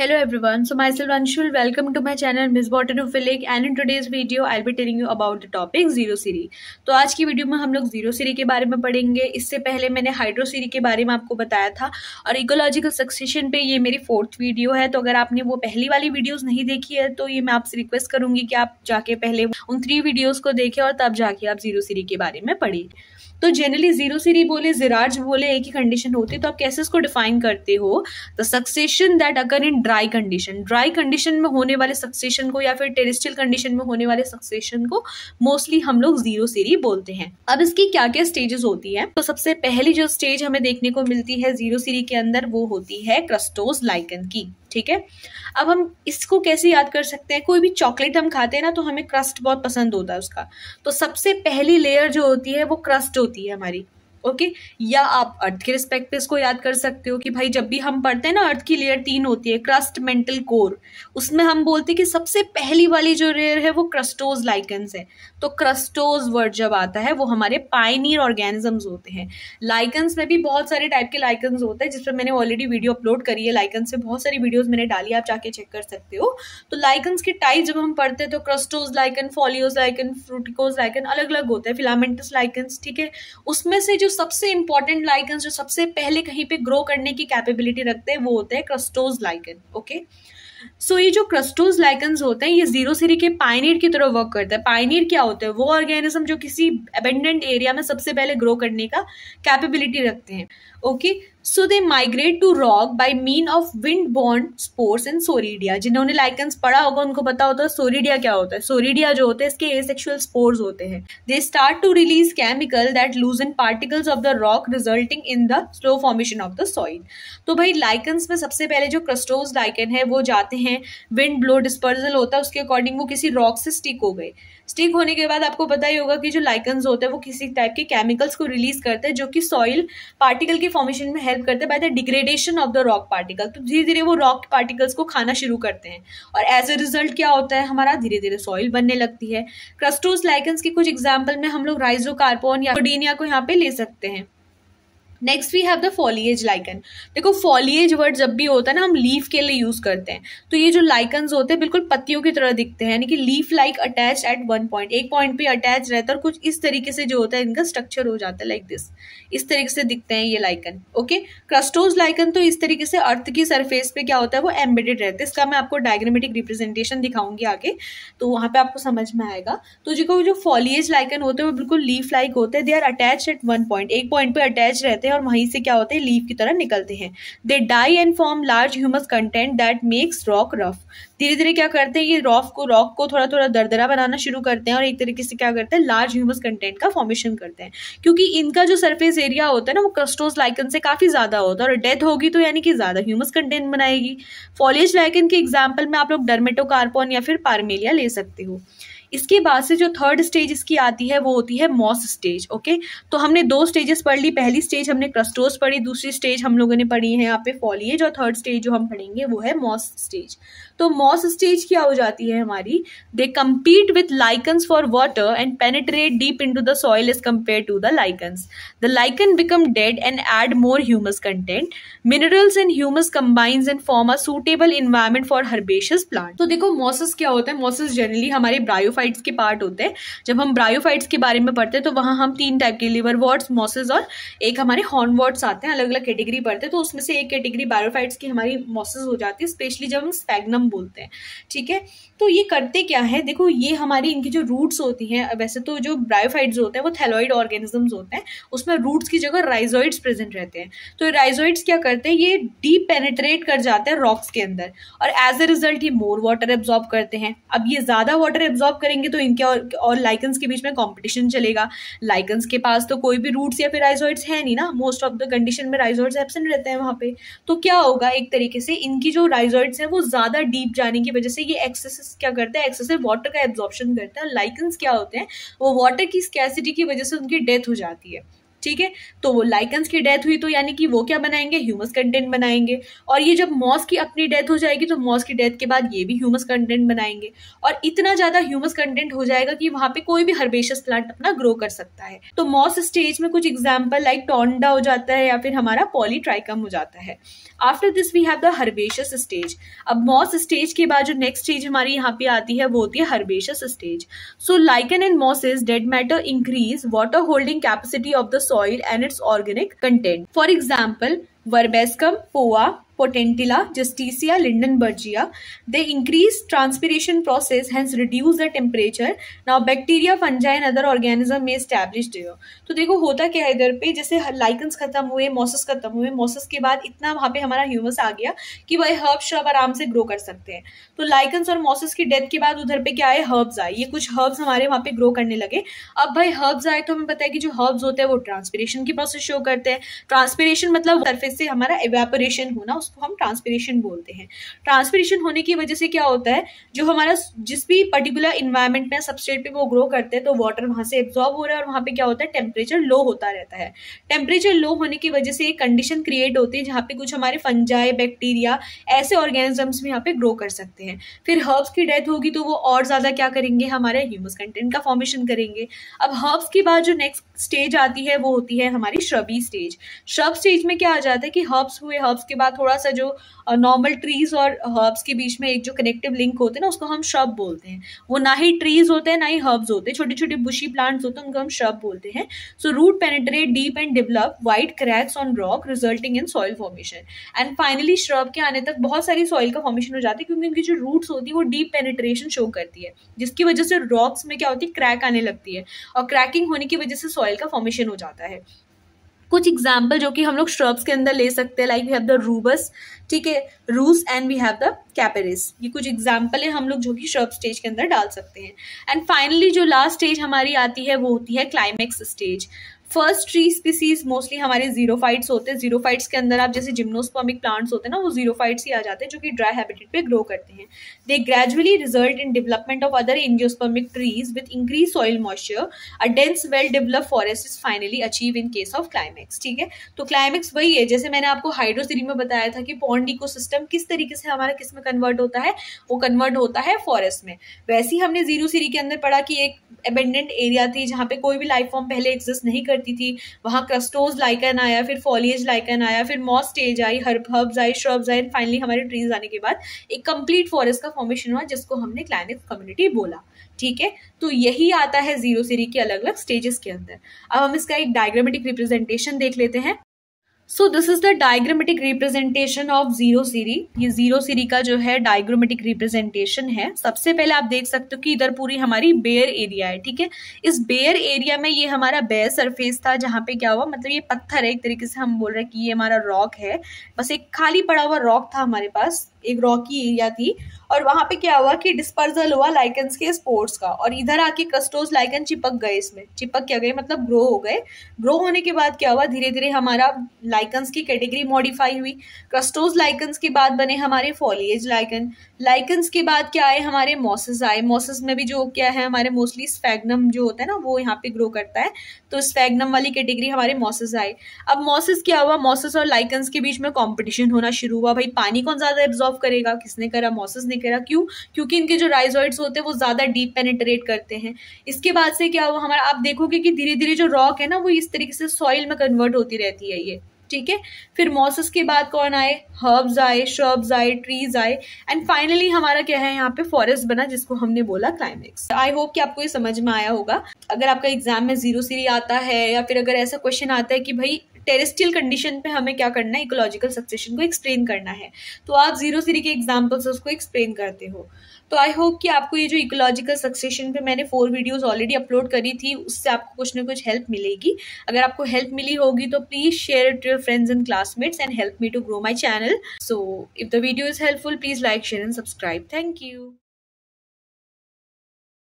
Hello everyone, so myself Anshul, welcome to my channel Miss Botanophilik and in today's video I'll be telling you about the topic zero सीरी तो आज की video में हम लोग zero सीरी के बारे में पढ़ेंगे इससे पहले मैंने हाइड्रो सीरी के बारे में आपको बताया था और इकोलॉजिकल सक्सेशन पे ये मेरी फोर्थ वीडियो है तो अगर आपने वो पहली वाली वीडियोज़ नहीं देखी है तो ये मैं आपसे रिक्वेस्ट करूंगी कि आप जाके पहले उन थ्री वीडियोज़ को देखें और तब जाके आप जीरो सीरी के बारे में पढ़ें तो जनरली जीरो सीरी बोले जिराज बोले एक ही कंडीशन होती है तो आप कैसे इसको डिफाइन करते हो द सक्सेशन दैट अगर in dry condition dry condition में होने वाले सक्सेशन को या फिर टेरिस्टल कंडीशन में होने वाले सक्सेशन को मोस्टली हम लोग जीरो सीरी बोलते हैं अब इसकी क्या क्या स्टेजेस होती है तो सबसे पहली जो स्टेज हमें देखने को मिलती है जीरो सीरी के अंदर वो होती है क्रस्टोज लाइकन की ठीक है अब हम इसको कैसे याद कर सकते हैं कोई भी चॉकलेट हम खाते हैं ना तो हमें क्रस्ट बहुत पसंद होता है उसका तो सबसे पहली लेयर जो होती है वो क्रस्ट होती है हमारी ओके okay? या आप अर्थ के रिस्पेक्ट पे इसको याद कर सकते हो कि भाई जब भी हम पढ़ते हैं ना अर्थ की लेयर तीन होती है क्रस्ट मेंटल कोर उसमें हम बोलते हैं कि सबसे पहली वाली जो लेयर है वो क्रस्टोज लाइकन्स है तो क्रस्टोज वर्ड जब आता है वो हमारे पाइनियर ऑर्गेनिजम्स होते हैं लाइकन्स में भी बहुत सारे टाइप के लाइकन्स होते हैं जिस पर मैंने ऑलरेडी वीडियो अपलोड करी है लाइकन्स में बहुत सारी वीडियोज मैंने डाली आप जाके चेक कर सकते हो तो लाइकन्स के टाइप जब हम पढ़ते हैं तो crustose lichen foliose lichen fruticose lichen अलग अलग होते हैं फिलामेंटस लाइकन्स ठीक है उसमें से जो सबसे इंपॉर्टेंट लाइकन जो सबसे पहले कहीं पे ग्रो करने की कैपेबिलिटी रखते हैं वो होते हैं क्रस्टोज लाइकन ओके सो ये जो क्रस्टोज लाइकन होते हैं ये जीरो सीरी के पाइनियर की तरह वर्क करते हैं पाइनियर क्या होते हैं वो ऑर्गेनिज्म जो किसी अबेंडेंट एरिया में सबसे पहले ग्रो करने का कैपेबिलिटी रखते हैं okay so they migrate to rock by mean of wind बॉन्ड स्पोर्स इन सोरीडिया जिन्होंने लाइकन्स पढ़ा होगा उनको पता होता है सोरीडिया क्या होता है सोरीडिया जो होते हैं इसके एसेक्सुअल स्पोर्स होते हैं they start to release chemical that loosen particles of the rock resulting in the slow formation of the soil तो भाई लाइकन्स में सबसे पहले जो क्रस्टोज लाइकन है वो जाते हैं विंड ब्लो डिस्पर्जल होता है उसके अकॉर्डिंग वो किसी रॉक से स्टिक हो गए स्टिक होने के बाद आपको पता ही होगा कि जो लाइकन्स होते हैं वो किसी टाइप के केमिकल्स को रिलीज करते हैं जो कि सॉइल पार्टिकल के फॉर्मेशन में हेल्प करते हैं by the degradation of the rock particle तो धीरे धीरे वो रॉक पार्टिकल्स को खाना शुरू करते हैं और एज ए रिजल्ट क्या होता है हमारा धीरे धीरे सॉइल बनने लगती है क्रस्टोज लाइकन्स के कुछ एग्जाम्पल में हम लोग राइजो या कोडीनिया को यहाँ पे ले सकते हैं next we have the foliose lichen देखो फॉलिएज वर्ड जब भी होता है ना हम लीफ के लिए यूज़ करते हैं तो ये जो लाइकन्स होते हैं बिल्कुल पत्तियों की तरह दिखते हैं यानी कि leaf like attach at one point एक पॉइंट पे अटैच रहता है और कुछ इस तरीके से जो होता है इनका स्ट्रक्चर हो जाता है लाइक like दिस इस तरीके से दिखते हैं ये लाइकन ओके क्रस्टोज लाइकन तो इस तरीके से अर्थ की सरफेस पे क्या होता है वो एम्बेडेड रहते हैं इसका मैं आपको डायग्रामेटिक रिप्रेजेंटेशन दिखाऊंगी आगे तो वहाँ पे आपको समझ में आएगा तो जो जो फॉलिएज लाइकन होते हैं वो बिल्कुल लीफ लाइक होते हैं they are attach at one point एक पॉइंट पे अटैच रहते हैं हैं और वहीं से क्या होते हैं लीव की तरह निकलते हैं they die and form large humus content that makes rock rough धीरे धीरे क्या करते हैं ये रॉक को रॉक को थोड़ा थोड़ा दरदरा बनाना शुरू करते हैं और एक तरीके से क्या करते हैं लार्ज ह्यूमस कंटेंट का फॉर्मेशन करते हैं क्योंकि इनका जो सरफेस एरिया होता है ना वो क्रस्टोज लाइकन से काफ़ी ज़्यादा होता है और डेथ होगी तो यानी कि ज़्यादा ह्यूमस कंटेंट बनाएगी फॉलेज लाइकन के एग्जाम्पल में आप लोग डर्मेटोकार्पॉन या फिर पारमेलिया ले सकते हो इसके बाद से जो थर्ड स्टेज इसकी आती है वो होती है मॉस स्टेज ओके तो हमने दो स्टेजेस पढ़ ली पहली स्टेज हमने क्रस्टोस पढ़ी दूसरी स्टेज हम लोगों ने पढ़ी है यहाँ पे फॉलिएज और थर्ड स्टेज जो हम पढ़ेंगे वो है मॉस स्टेज तो मॉस स्टेज क्या हो जाती है हमारी they compete with lichens for water and penetrate deep into the soil is compare to the lichens the lichen become dead and add more humus content minerals and humus combine and form a suitable environment for herbaceous plant तो देखो mosses क्या होता है mosses generally हमारे bryophyte bryophytes के part होते हैं जब हम ब्रायोफाइट्स के बारे में पढ़ते हैं तो वहाँ हम तीन टाइप के लिवर वॉट्स मॉसेज और एक हमारे हॉर्न वॉट्स आते हैं अलग अलग कैटेगरी पढ़ते हैं तो उसमें से एक कैटेगरी ब्रायोफाइट्स की हमारी मॉसेज हो जाती है स्पेशली जब हम स्पैगनम बोलते हैं ठीक है तो ये करते क्या है देखो ये हमारी इनकी जो रूट्स होती हैं वैसे तो जो ब्रायोफाइट्स होते हैं वो थैलॉइड ऑर्गेनिजम्स होते हैं उसमें रूट्स की जगह राइजोइड्स प्रेजेंट रहते हैं तो राइजोइड्स क्या करते हैं ये डीप पेनेट्रेट कर जाते हैं रॉक्स के अंदर और एज अ रिजल्ट ये मोर वाटर एब्जॉर्ब करते हैं अब ये ज़्यादा वाटर एब्जॉर्ब करेंगे तो इनके और और लाइकन्स के बीच में कॉम्पिटिशन चलेगा लाइकन्स के पास तो कोई भी रूट्स या फिर राइजॉइड्स है नहीं ना मोस्ट ऑफ द कंडीशन में राइजॉइड्स एबसेंट रहते हैं वहाँ पे तो क्या होगा एक तरीके से इनकी जो राइजॉइड्स हैं वो ज़्यादा डीप जाने की वजह से ये एक्सेस क्या करते हैं एक्सेसिव वाटर का एब्जॉर्प्शन करते हैं लाइकन्स क्या होते हैं वो वाटर की स्कैसिटी की वजह से उनकी डेथ हो जाती है ठीक है तो वो लाइकन्स की डेथ हुई तो यानी कि वो क्या बनाएंगे ह्यूमस कंटेंट बनाएंगे और ये जब मॉस की अपनी डेथ हो जाएगी तो मॉस की डेथ के बाद ये भी ह्यूमस कंटेंट बनाएंगे और इतना ज़्यादा ह्यूमस कंटेंट हो जाएगा कि वहां पे कोई भी हर्बेशियस प्लांट अपना ग्रो कर सकता है तो मॉस स्टेज में कुछ एग्जाम्पल लाइक टोंडा हो जाता है या फिर हमारा पॉलीट्राइकम हो जाता है after this we have the herbaceous stage अब मॉस स्टेज के बाद जो नेक्स्ट स्टेज हमारी यहाँ पे आती है वो होती है herbaceous stage so lichen and is dead matter increase water holding capacity of the soil and its organic content. For example, Poa Potentilla Justicia Lindenbergia they increase transpiration process hence reduce the temperature now bacteria fungi and other organism में establish हो तो देखो होता क्या है इधर पे जैसे लाइकन्स खत्म हुए मोसस खत्म हुए मोसस के बाद इतना वहाँ पे हमारा ह्यूमस आ गया कि वह हर्ब श्रब आराम से ग्रो कर सकते हैं तो लाइकन्स और मोसस की डेथ के बाद उधर पे क्या आए हर्ब्स आए ये कुछ हर्ब्स हमारे वहाँ पे ग्रो करने लगे अब भाई हर्ब्स आए तो हमें पता है कि जो हर्ब्स होते हैं वो ट्रांसपीरेशन की प्रोसेस शो करते हैं ट्रांसपीरेशन मतलब सरफेस वजह से हमारा एवेपोरेशन होना उसको हम ट्रांसपीरेशन बोलते हैं ट्रांसपीरेशन होने की वजह से क्या होता है जो हमारा जिस भी पर्टिकुलर इन्वायरमेंट में सबस्टेट पे वो ग्रो करते हैं तो वाटर वहाँ से एब्जॉर्ब हो रहा है और वहाँ पे क्या होता है टेम्परेचर लो होता रहता है टेम्परेचर लो होने की वजह से एक कंडीशन क्रिएट होती है जहाँ पे कुछ हमारे फंजाए बैक्टीरिया ऐसे ऑर्गेनिजम्स भी यहाँ पे ग्रो कर सकते हैं फिर हर्ब्स की डेथ होगी तो वो और ज़्यादा क्या करेंगे हमारे ह्यूमस कंटेंट का फॉर्मेशन करेंगे अब हर्ब्स के बाद जो नेक्स्ट स्टेज आती है वो होती है हमारी श्रबी स्टेज श्रब स्टेज में क्या आ जाता बात है कि हर्ब्स हुए हर्ब्स के बाद थोड़ा सा जो नॉर्मल ट्रीज और हर्ब्स के बीच में एक जो कनेक्टिव लिंक होते हैं ना उसको हम श्रब बोलते हैं वो ना ही ट्रीज होते हैं ना ही हर्ब्स होते हैं छोटे छोटे बुशी प्लांट्स होते हैं उनको हम श्रब बोलते हैं so root penetrate deep and develop wide cracks on rock resulting in soil formation and finally shrub के आने तक बहुत सारी सॉइल का फॉर्मेशन हो जाती है क्योंकि उनकी जो रूट्स होती है वो डीप पेनेट्रेशन शो करती है जिसकी वजह से रॉक्स में क्या होती है क्रैक आने लगती है और क्रैकिंग होने की वजह से सॉइल का फॉर्मेशन हो जाता है कुछ एग्जाम्पल जो कि हम लोग श्रब्स के अंदर ले सकते हैं like we have the Rubus ठीक है रूस and we have the Capparis ये कुछ एग्जाम्पल है हम लोग जो कि श्रब स्टेज के अंदर डाल सकते हैं एंड फाइनली जो लास्ट स्टेज हमारी आती है वो होती है climax stage first tree species mostly हमारे जीरो फाइट्स होते हैं जीरो फाइट्स के अंदर आप जैसे जिम्नोस्पर्मिक प्लांट्स होते हैं ना वो फाइट्स ही आ जाते हैं जो कि ड्राई हैबिटेट पे ग्रो करते हैं they gradually result in development of other angiospermic trees with increase soil moisture a dense well develop forest is finally achieve in case of climax ठीक है तो क्लाइमेक्स वही है जैसे मैंने आपको हाइड्रोसिरी में बताया था कि पॉन्ड इको सिस्टम किस तरीके से हमारा किस में कन्वर्ट होता है वो कन्वर्ट होता है फॉरेस्ट में वैसे ही हमने जीरो सीरी के अंदर पढ़ा कि एक एबेंडेंट एरिया थी जहाँ पे कोई भी लाइफ फॉर्म पहले एग्जिस्ट नहीं कर करती थी वहाँ क्रस्टोज लाइकन आया फिर फॉलीज लाइकन आया फिर मॉस स्टेज आई हर हर्ब्स आई श्रब्स आए एंड फाइनली हमारे ट्रीज आने के बाद एक कंप्लीट फॉरेस्ट का फॉर्मेशन हुआ जिसको हमने क्लाइनेक्स कम्युनिटी बोला ठीक है तो यही आता है जीरो सीरी के अलग अलग स्टेजेस के अंदर अब हम इसका एक डायग्रामेटिक रिप्रेजेंटेशन देख लेते हैं so this is the diagrammatic representation of xerosere ये जीरो सीरी का जो है डायग्रामेटिक रिप्रेजेंटेशन है सबसे पहले आप देख सकते हो कि इधर पूरी हमारी बेयर एरिया है ठीक है इस बेयर एरिया में ये हमारा बेयर सरफेस था जहां पे क्या हुआ मतलब ये पत्थर है एक तरीके से हम बोल रहे हैं कि ये हमारा रॉक है बस एक खाली पड़ा हुआ रॉक था हमारे पास एक रॉकी एरिया थी और वहां पे क्या हुआ कि डिस्पर्जल हुआ लाइकन्स के स्पोर्ट्स का और इधर आके कस्टोज लाइकन चिपक गए इसमें चिपक क्या गए मतलब ग्रो हो गए ग्रो होने के बाद क्या हुआ धीरे धीरे हमारा लाइकन्स की कैटेगरी मॉडिफाई हुई कस्टोज लाइकन्स के बाद बने हमारे फॉलिएज लाइकन लाइकन्स के बाद क्या आए हमारे मॉसेस आए मॉसेस में भी जो क्या है हमारे मोस्टली स्फेगनम जो होता है ना वो यहाँ पे ग्रो करता है तो स्फेगनम वाली कैटेगरी हमारे मॉसेस आए अब मॉसेस क्या हुआ मॉसेस और लाइकन्स के बीच में कॉम्पिटिशन होना शुरू हुआ भाई पानी कौन ज़्यादा एब्जॉर्व ऑब्जर्व करेगा किसने करा मॉसस ने करा क्यों क्योंकि इनके जो राइजॉइड्स होते हैं वो ज़्यादा डीप पेनेट्रेट करते हैं इसके बाद से क्या हुआ हमारा आप देखोगे कि धीरे धीरे जो रॉक है ना वो इस तरीके से सॉइल में कन्वर्ट होती रहती है ये ठीक है फिर मॉसेस के बाद कौन आए हर्ब्स आए श्रब्स आए ट्रीज आए एंड फाइनली हमारा क्या है यहाँ पे फॉरेस्ट बना जिसको हमने बोला क्लाइमेक्स आई होप कि आपको ये समझ में आया होगा अगर आपका एग्जाम में जीरो सीरी आता है या फिर अगर ऐसा क्वेश्चन आता है कि भाई टेरेस्टियल कंडीशन पे हमें क्या करना है इकोलॉजिकल सक्सेशन को एक्सप्लेन करना है तो आप जीरो सीरी के एग्जाम्पल्स उसको एक्सप्लेन करते हो तो आई होप कि आपको ये जो इकोलॉजिकल सक्सेशन पे मैंने फोर वीडियोस ऑलरेडी अपलोड करी थी उससे आपको कुछ ना कुछ हेल्प मिलेगी अगर आपको हेल्प मिली होगी तो please share it your friends and classmates and help me to grow my channel so if the video is helpful please like share and subscribe thank you